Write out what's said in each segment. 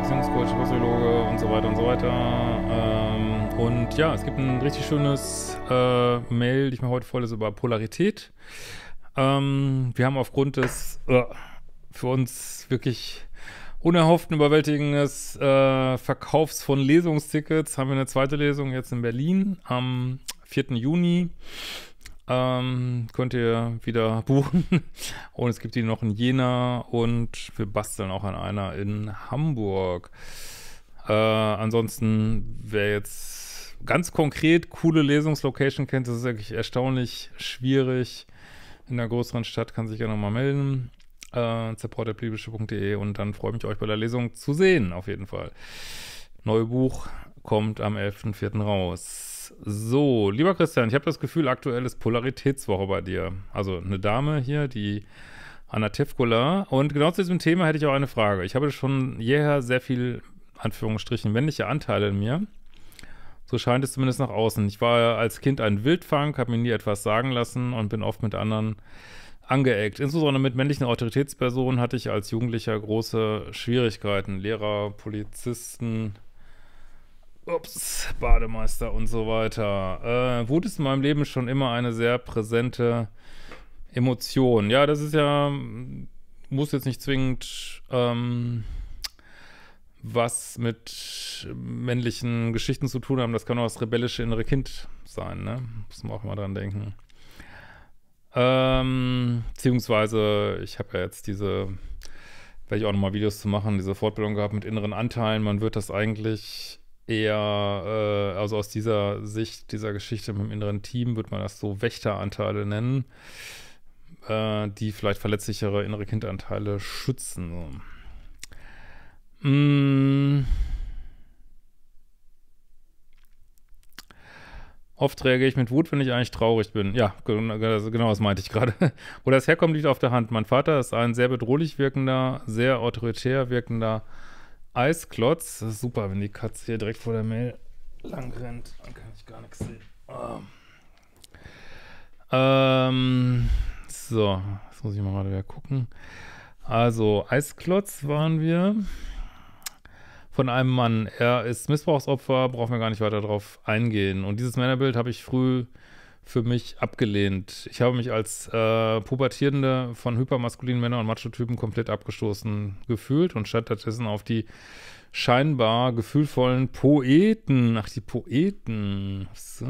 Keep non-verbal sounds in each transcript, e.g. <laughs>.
Beziehungscoach, Psychologe und so weiter und so weiter. Ähm, und ja, es gibt ein richtig schönes äh, Mail, die ich mir heute vorlese, über Polarität. Ähm, wir haben aufgrund des äh, für uns wirklich unerhofften Überwältigendes äh, Verkaufs von Lesungstickets haben wir eine zweite Lesung jetzt in Berlin am 4. Juni. Ähm, könnt ihr wieder <laughs> buchen. Und es gibt die noch in Jena und wir basteln auch an einer in Hamburg. Äh, ansonsten, wer jetzt ganz konkret coole Lesungslocation kennt, das ist wirklich erstaunlich schwierig. In einer größeren Stadt kann sich gerne mal melden. Äh, support.biblische.de und dann freue ich mich, euch bei der Lesung zu sehen, auf jeden Fall. Neues Buch kommt am 11.04. raus. So, lieber Christian, ich habe das Gefühl, aktuell ist Polaritätswoche bei dir. Also eine Dame hier, die Anna Tevkola. Und genau zu diesem Thema hätte ich auch eine Frage. Ich habe schon jeher sehr viel, Anführungsstrichen, männliche Anteile in mir. So scheint es zumindest nach außen. Ich war als Kind ein Wildfang, habe mir nie etwas sagen lassen und bin oft mit anderen angeeckt. Insbesondere mit männlichen Autoritätspersonen hatte ich als Jugendlicher große Schwierigkeiten. Lehrer, Polizisten, Ups, Bademeister und so weiter. Äh, Wut ist in meinem Leben schon immer eine sehr präsente Emotion. Ja, das ist ja, muss jetzt nicht zwingend ähm, was mit männlichen Geschichten zu tun haben. Das kann auch das rebellische innere Kind sein, ne? Muss man auch mal dran denken. Ähm, beziehungsweise, ich habe ja jetzt diese, werde ich auch nochmal Videos zu machen, diese Fortbildung gehabt mit inneren Anteilen. Man wird das eigentlich eher, äh, also aus dieser Sicht dieser Geschichte mit dem inneren Team, würde man das so Wächteranteile nennen, äh, die vielleicht verletzlichere innere Kindanteile schützen. So. Mm. Oft reagiere ich mit Wut, wenn ich eigentlich traurig bin. Ja, genau das meinte ich gerade. <laughs> Wo das herkommt, liegt auf der Hand. Mein Vater ist ein sehr bedrohlich wirkender, sehr autoritär wirkender Eisklotz. Das ist super, wenn die Katze hier direkt vor der Mail lang rennt. Dann kann ich gar nichts sehen. Oh. Ähm, so, jetzt muss ich mal gerade wieder gucken. Also, Eisklotz waren wir. Von einem Mann. Er ist Missbrauchsopfer, brauchen wir gar nicht weiter drauf eingehen. Und dieses Männerbild habe ich früh für mich abgelehnt. Ich habe mich als äh, Pubertierende von hypermaskulinen Männern und Macho-Typen komplett abgestoßen gefühlt und stattdessen auf die scheinbar gefühlvollen Poeten, ach die Poeten, so.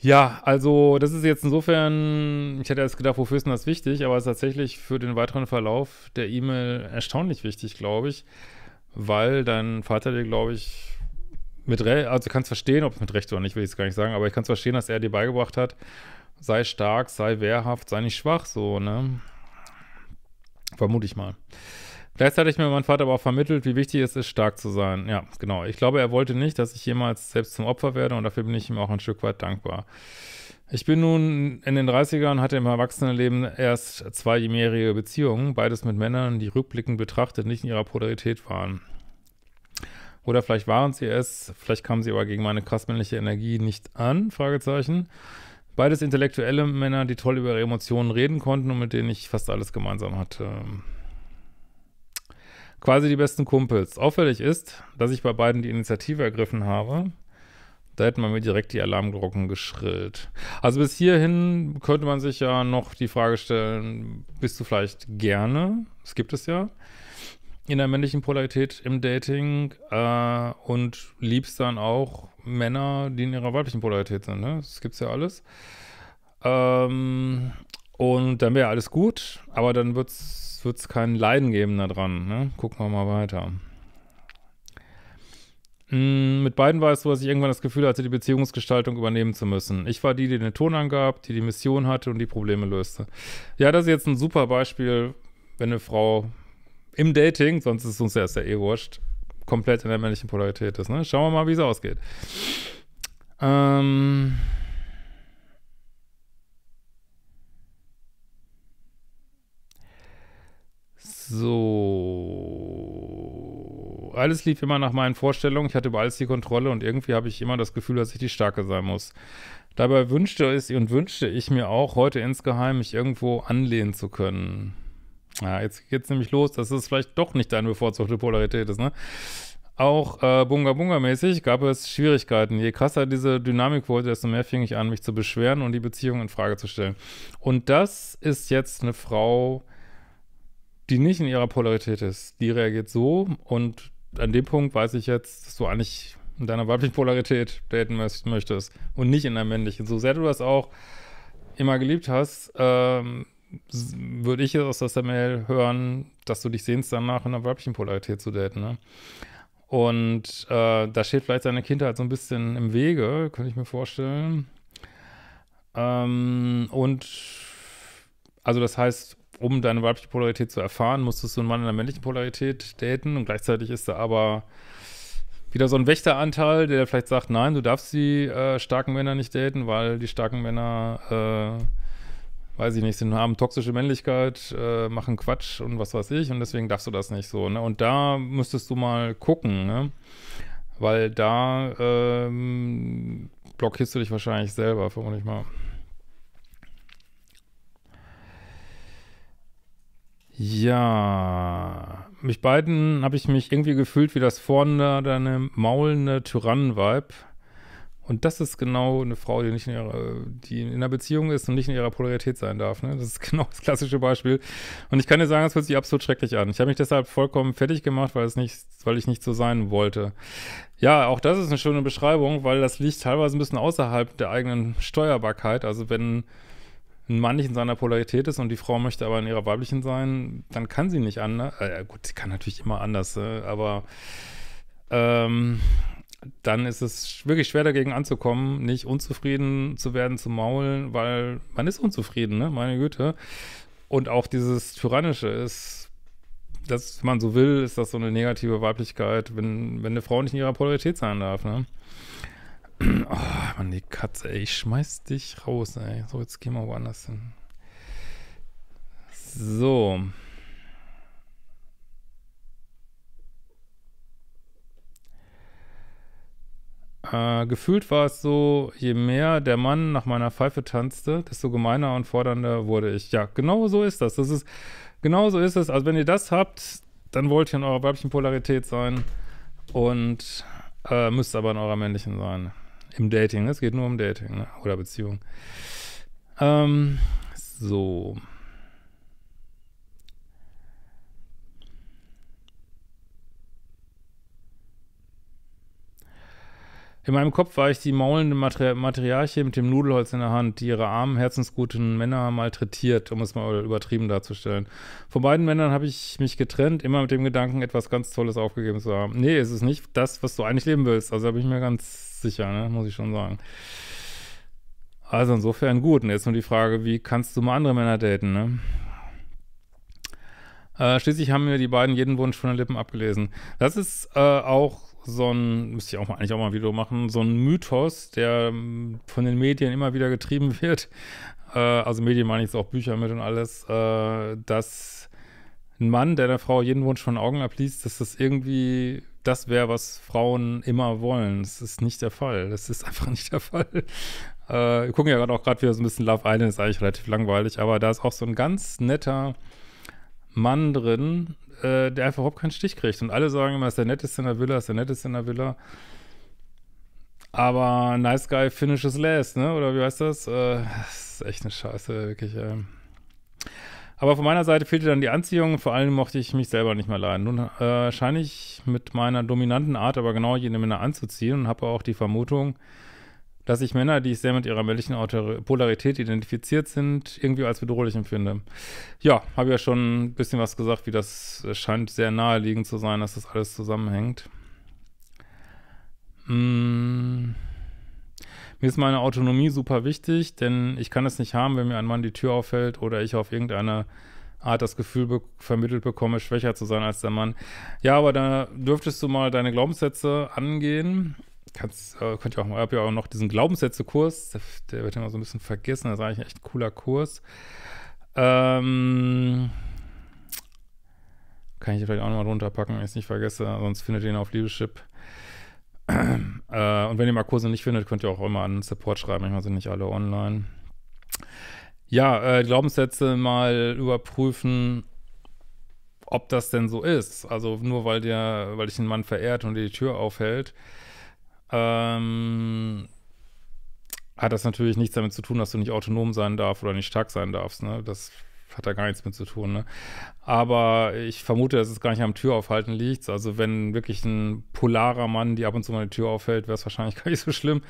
Ja, also das ist jetzt insofern, ich hätte erst gedacht, wofür ist denn das wichtig, aber es ist tatsächlich für den weiteren Verlauf der E-Mail erstaunlich wichtig, glaube ich, weil dein Vater dir, glaube ich, mit Recht, also kannst verstehen, ob es mit Recht oder nicht, will ich es gar nicht sagen, aber ich kann es verstehen, dass er dir beigebracht hat, sei stark, sei wehrhaft, sei nicht schwach, so, ne? Vermute ich mal. Gleichzeitig hat mir mein Vater aber auch vermittelt, wie wichtig es ist, stark zu sein. Ja, genau. Ich glaube, er wollte nicht, dass ich jemals selbst zum Opfer werde und dafür bin ich ihm auch ein Stück weit dankbar. Ich bin nun in den 30ern, hatte im Erwachsenenleben erst zweijährige Beziehungen, beides mit Männern, die rückblickend betrachtet nicht in ihrer Polarität waren. Oder vielleicht waren sie es, vielleicht kamen sie aber gegen meine krass männliche Energie nicht an, Fragezeichen. Beides intellektuelle Männer, die toll über ihre Emotionen reden konnten und mit denen ich fast alles gemeinsam hatte. Quasi die besten Kumpels. Auffällig ist, dass ich bei beiden die Initiative ergriffen habe. Da hätten wir mir direkt die Alarmglocken geschrillt. Also bis hierhin könnte man sich ja noch die Frage stellen, bist du vielleicht gerne? Das gibt es ja in der männlichen Polarität im Dating äh, und liebst dann auch Männer, die in ihrer weiblichen Polarität sind. Ne? Das es ja alles. Ähm, und dann wäre alles gut, aber dann wird es kein Leiden geben daran. Ne? Gucken wir mal weiter. Hm, mit beiden war es so, dass ich irgendwann das Gefühl hatte, die Beziehungsgestaltung übernehmen zu müssen. Ich war die, die den Ton angab, die die Mission hatte und die Probleme löste. Ja, das ist jetzt ein super Beispiel, wenn eine Frau im Dating, sonst ist es uns ja, erst ja eh wurscht, komplett in der männlichen Polarität ist. Ne? Schauen wir mal, wie es ausgeht. Ähm. So. Alles lief immer nach meinen Vorstellungen. Ich hatte über alles die Kontrolle und irgendwie habe ich immer das Gefühl, dass ich die Starke sein muss. Dabei wünschte es und wünschte ich mir auch heute insgeheim, mich irgendwo anlehnen zu können. Ja, jetzt es nämlich los, dass es vielleicht doch nicht deine bevorzugte Polarität ist, ne? Auch äh, Bunga Bunga-mäßig gab es Schwierigkeiten. Je krasser diese Dynamik wurde, desto mehr fing ich an, mich zu beschweren und die Beziehung in Frage zu stellen. Und das ist jetzt eine Frau, die nicht in ihrer Polarität ist. Die reagiert so und an dem Punkt weiß ich jetzt, dass du eigentlich in deiner weiblichen Polarität daten möchtest und nicht in der männlichen. So sehr du das auch immer geliebt hast, ähm, würde ich aus der Mail hören, dass du dich sehnst, danach in einer weiblichen Polarität zu daten, ne? Und äh, da steht vielleicht seine Kindheit so ein bisschen im Wege, könnte ich mir vorstellen. Ähm, und also das heißt, um deine weibliche Polarität zu erfahren, musstest du einen Mann in der männlichen Polarität daten und gleichzeitig ist da aber wieder so ein Wächteranteil, der vielleicht sagt, nein, du darfst die äh, starken Männer nicht daten, weil die starken Männer äh, weiß ich nicht, sind, haben toxische Männlichkeit, äh, machen Quatsch und was weiß ich und deswegen darfst du das nicht so. Ne? Und da müsstest du mal gucken, ne? weil da ähm, blockierst du dich wahrscheinlich selber, vermutlich mal. Ja, mich beiden habe ich mich irgendwie gefühlt wie das vorne deine maulende Tyrannen-Vibe. Und das ist genau eine Frau, die nicht in ihrer, die in einer Beziehung ist und nicht in ihrer Polarität sein darf. Ne? Das ist <laughs> genau das klassische Beispiel. Und ich kann dir sagen, das hört sich absolut schrecklich an. Ich habe mich deshalb vollkommen fertig gemacht, weil es nicht, weil ich nicht so sein wollte. Ja, auch das ist eine schöne Beschreibung, weil das liegt teilweise ein bisschen außerhalb der eigenen Steuerbarkeit. Also wenn ein Mann nicht in seiner Polarität ist und die Frau möchte aber in ihrer weiblichen sein, dann kann sie nicht anders. Äh, gut, sie kann natürlich immer anders, äh, aber ähm, dann ist es wirklich schwer dagegen anzukommen, nicht unzufrieden zu werden, zu maulen, weil man ist unzufrieden, ne? meine Güte. Und auch dieses Tyrannische ist, dass, man so will, ist das so eine negative Weiblichkeit, wenn, wenn eine Frau nicht in ihrer Polarität sein darf. Ne? <clears throat> Oh, Mann, die Katze, ey, ich schmeiß dich raus, ey. So, jetzt gehen wir woanders hin. So. Äh, gefühlt war es so, je mehr der Mann nach meiner Pfeife tanzte, desto gemeiner und fordernder wurde ich. Ja, genau so ist das. Das ist, genau so ist es. Also wenn ihr das habt, dann wollt ihr in eurer weiblichen Polarität sein und äh, müsst aber in eurer männlichen sein. Im Dating, es geht nur um Dating ne? oder Beziehung. Ähm, so. In meinem Kopf war ich die maulende Matri Matriarche mit dem Nudelholz in der Hand, die ihre armen, herzensguten Männer malträtiert, um es mal übertrieben darzustellen. Von beiden Männern habe ich mich getrennt, immer mit dem Gedanken, etwas ganz Tolles aufgegeben zu haben. Nee, es ist nicht das, was du eigentlich leben willst. Also da bin ich mir ganz sicher, ne? muss ich schon sagen. Also insofern gut. Und jetzt nur die Frage, wie kannst du mal andere Männer daten, ne? Äh, schließlich haben mir die beiden jeden Wunsch von den Lippen abgelesen. Das ist äh, auch so ein, müsste ich auch mal, eigentlich auch mal ein Video machen, so ein Mythos, der ähm, von den Medien immer wieder getrieben <laughs> wird. Äh, also Medien meine ich jetzt auch Bücher mit und alles, äh, dass ein Mann, der der Frau jeden Wunsch von Augen abliest, dass das irgendwie das wäre, was Frauen immer wollen. Das ist nicht der Fall. Das ist <laughs> einfach nicht der Fall. Äh, wir gucken ja gerade auch gerade wieder so ein bisschen Love Island, ist eigentlich relativ langweilig, aber da ist auch so ein ganz netter Mann drin, äh, der einfach überhaupt keinen Stich kriegt. Und alle sagen immer, ist der netteste in der Villa, ist der netteste in der Villa. Aber nice guy finishes last, ne? Oder wie heißt das? Äh, das ist echt eine Scheiße, wirklich. Äh. Aber von meiner Seite fehlte dann die Anziehung vor allem mochte ich mich selber nicht mehr leiden. Nun äh, scheine ich mit meiner dominanten Art aber genau jene Männer anzuziehen und habe auch die Vermutung, dass ich Männer, die ich sehr mit ihrer männlichen Polarität identifiziert sind, irgendwie als bedrohlich empfinde. Ja, habe ja schon ein bisschen was gesagt, wie das äh, scheint sehr naheliegend zu sein, dass das alles zusammenhängt. Hm. Mir ist meine Autonomie super wichtig, denn ich kann es nicht haben, wenn mir ein Mann die Tür auffällt oder ich auf irgendeine Art das Gefühl be vermittelt bekomme, schwächer zu sein als der Mann. Ja, aber da dürftest du mal deine Glaubenssätze angehen kannst, äh, könnt ihr auch mal, habt ihr auch noch diesen Glaubenssätze-Kurs, der wird immer so ein bisschen vergessen, das ist eigentlich echt ein cooler Kurs. Ähm, kann ich vielleicht auch nochmal drunter packen, wenn ich es nicht vergesse, sonst findet ihr ihn auf Liebeschip. <clears throat> Äh, und wenn ihr mal Kurse nicht findet, könnt ihr auch immer an Support schreiben, manchmal sind nicht alle online. Ja, äh, Glaubenssätze mal überprüfen, ob das denn so ist. Also nur weil der, weil dich ein Mann verehrt und dir die Tür aufhält, ähm, hat das natürlich nichts damit zu tun, dass du nicht autonom sein darfst oder nicht stark sein darfst. Ne? Das hat da gar nichts mit zu tun. Ne? Aber ich vermute, dass es gar nicht am Türaufhalten liegt. Also wenn wirklich ein polarer Mann die ab und zu mal die Tür aufhält, wäre es wahrscheinlich <laughs> gar nicht so schlimm.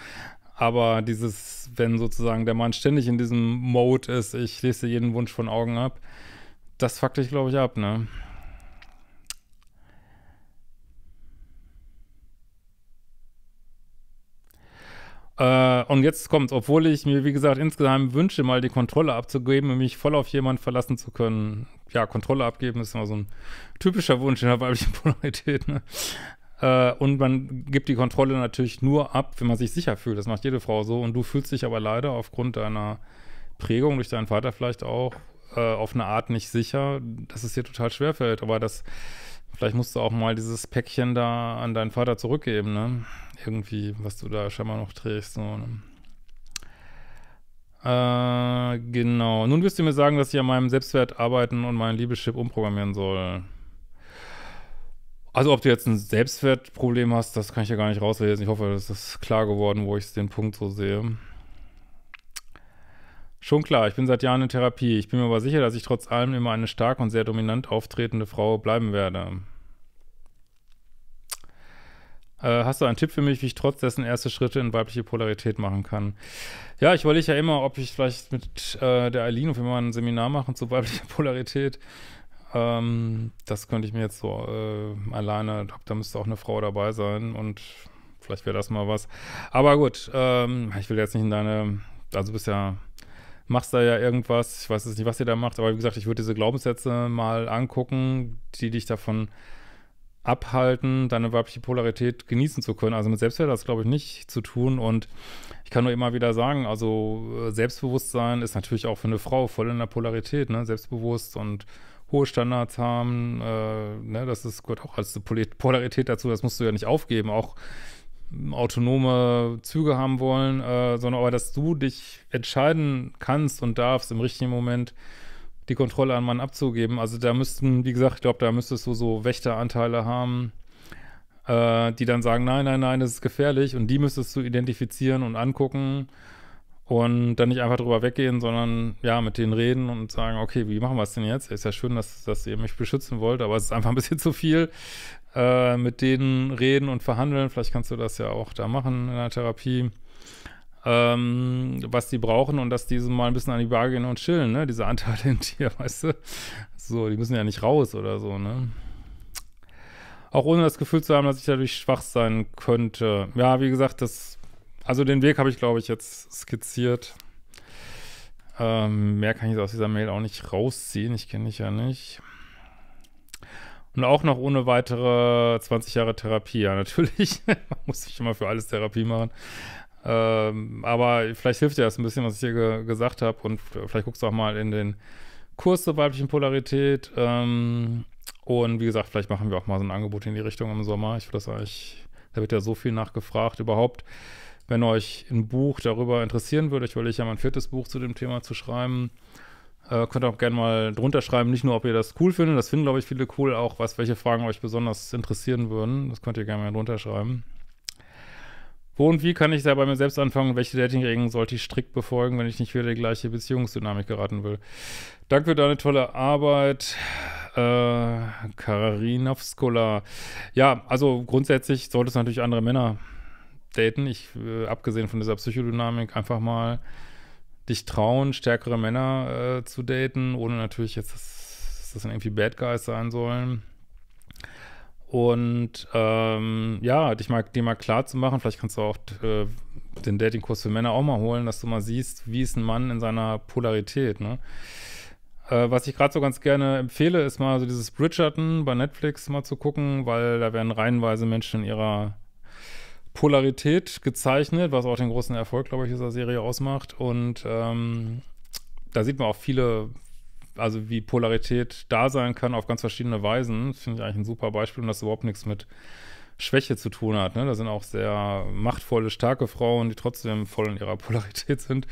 Aber dieses, wenn sozusagen der Mann ständig in diesem Mode ist, ich lese jeden Wunsch von Augen ab, das fuckt dich, glaube ich, ab, ne? Äh, und jetzt kommt's, obwohl ich mir, wie gesagt, insgesamt wünsche, mal die Kontrolle abzugeben und mich voll auf jemanden verlassen zu können. Ja, Kontrolle abgeben ist immer so ein typischer Wunsch in der weiblichen <laughs> Polarität. Ne? Äh, und man gibt die Kontrolle natürlich nur ab, wenn man sich sicher fühlt. Das macht jede Frau so. Und du fühlst dich aber leider aufgrund deiner Prägung durch deinen Vater vielleicht auch äh, auf eine Art nicht sicher, dass es dir total schwerfällt. Aber das Vielleicht musst du auch mal dieses Päckchen da an deinen Vater zurückgeben, ne? Irgendwie, was du da scheinbar noch trägst. So, ne? äh, genau. Nun wirst du mir sagen, dass ich an meinem Selbstwert arbeiten und meinen Liebeschip umprogrammieren soll. Also ob du jetzt ein Selbstwertproblem hast, das kann ich ja gar nicht rauslesen. Ich hoffe, das ist klar geworden, wo ich den Punkt so sehe. Schon klar, ich bin seit Jahren in Therapie. Ich bin mir aber sicher, dass ich trotz allem immer eine stark und sehr dominant auftretende Frau bleiben werde. Äh, hast du einen Tipp für mich, wie ich trotz dessen erste Schritte in weibliche Polarität machen kann? Ja, ich wollte ja immer, ob ich vielleicht mit äh, der Aileen, wenn wir mal ein Seminar machen zu weiblicher <laughs> Polarität, ähm, das könnte ich mir jetzt so äh, alleine, da müsste auch eine Frau dabei sein und vielleicht wäre das mal was. Aber gut, ähm, ich will jetzt nicht in deine, also du bist ja machst da ja irgendwas. Ich weiß jetzt nicht, was ihr da macht, aber wie gesagt, ich würde diese Glaubenssätze mal angucken, die dich davon abhalten, deine weibliche Polarität genießen zu können. Also mit Selbstwert das, glaube ich, nicht zu tun. Und ich kann nur immer wieder sagen, also äh, Selbstbewusstsein ist natürlich auch für eine Frau voll in der Polarität, ne? Selbstbewusst und hohe Standards haben, äh, ne? das ist, gehört auch als Polarität dazu, das musst du ja nicht aufgeben. Auch autonome Züge haben wollen, äh, sondern aber, dass du dich entscheiden kannst und darfst im richtigen Moment die Kontrolle an Mann abzugeben. Also da müssten, wie gesagt, ich glaube, da müsstest du so Wächteranteile haben, äh, die dann sagen, nein, nein, nein, das ist gefährlich und die müsstest du identifizieren und angucken und dann nicht einfach drüber weggehen, sondern ja, mit denen reden und sagen, okay, wie machen wir es denn jetzt? Ist ja schön, dass, dass ihr mich beschützen wollt, aber es ist einfach ein bisschen <laughs> zu viel äh, mit denen reden und verhandeln. Vielleicht kannst du das ja auch da machen in der Therapie. Ähm, was die brauchen und dass diese mal ein bisschen an die Bar gehen und chillen, ne? Diese Anteile in dir, <laughs> weißt du? So, die müssen ja nicht raus oder so, ne? Auch ohne das Gefühl zu haben, dass ich dadurch schwach sein könnte. Ja, wie gesagt, das, also den Weg habe ich, glaube ich, jetzt skizziert. Ähm, mehr kann ich aus dieser Mail auch nicht rausziehen. Ich kenne dich ja nicht. Und auch noch ohne weitere 20 Jahre Therapie. Ja, natürlich. <laughs> Man muss nicht immer für alles Therapie machen. Ähm, aber vielleicht hilft dir das ein bisschen, was ich hier ge gesagt habe. Und äh, vielleicht guckst du auch mal in den Kurs zur weiblichen Polarität. Ähm, und wie gesagt, vielleicht machen wir auch mal so ein Angebot in die Richtung im Sommer. Ich würde das eigentlich, da wird ja so viel nachgefragt überhaupt. Wenn euch ein Buch darüber interessieren würde, ich überlege ja mein viertes Buch zu dem Thema zu schreiben. Äh, könnt ihr auch gerne mal drunter schreiben, nicht nur, ob ihr das cool findet, das finden, glaube ich, viele cool, auch was, welche Fragen euch besonders interessieren würden. Das könnt ihr gerne mal drunter schreiben. Wo und wie kann ich da bei mir selbst anfangen? Welche Datingregeln sollte ich strikt befolgen, wenn ich nicht wieder die gleiche Beziehungsdynamik geraten will? Danke für deine tolle Arbeit, äh, Kararinowskola. Ja, also grundsätzlich solltest du natürlich andere Männer daten. Ich, äh, abgesehen von dieser Psychodynamik, einfach mal dich trauen, stärkere Männer äh, zu daten, ohne natürlich jetzt, dass das dann irgendwie Bad Guys sein sollen. Und ähm, ja, dich mal, dir mal klar zu machen, vielleicht kannst du auch äh, den Datingkurs für Männer auch mal holen, dass du mal siehst, wie ist ein Mann in seiner Polarität, ne? Äh, was ich gerade so ganz gerne empfehle, ist mal so dieses Bridgerton bei Netflix mal zu gucken, weil da werden reihenweise Menschen in ihrer Polarität gezeichnet, was auch den großen Erfolg, glaube ich, dieser Serie ausmacht. Und ähm, da sieht man auch viele, also wie Polarität da sein kann auf ganz verschiedene Weisen. Finde ich eigentlich ein super Beispiel und das überhaupt nichts mit Schwäche zu tun hat. Ne? Da sind auch sehr machtvolle, starke Frauen, die trotzdem voll in ihrer <laughs> Polarität sind.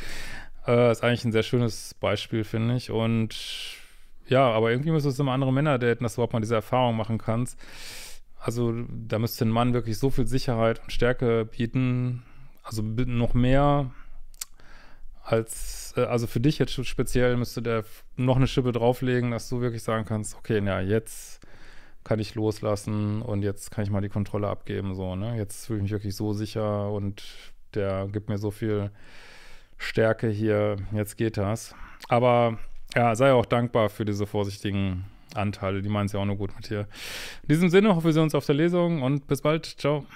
Äh, ist eigentlich ein sehr schönes Beispiel, finde ich. Und ja, aber irgendwie müssen es immer andere Männer daten, dass du überhaupt mal diese Erfahrung machen kannst also da müsste ein Mann wirklich so viel Sicherheit und Stärke bieten, also noch mehr als, äh, also für dich jetzt speziell müsste der noch eine Schippe drauflegen, dass du wirklich sagen kannst, okay, na, jetzt kann ich loslassen und jetzt kann ich mal die Kontrolle abgeben, so, ne? Jetzt fühle ich mich wirklich so sicher und der gibt mir so viel Stärke hier, jetzt geht das. Aber ja, sei auch dankbar für diese vorsichtigen Anteile, die meinen es ja auch nur gut mit dir. In diesem Sinne hoffen wir sehen uns auf der Lesung und bis bald. Ciao.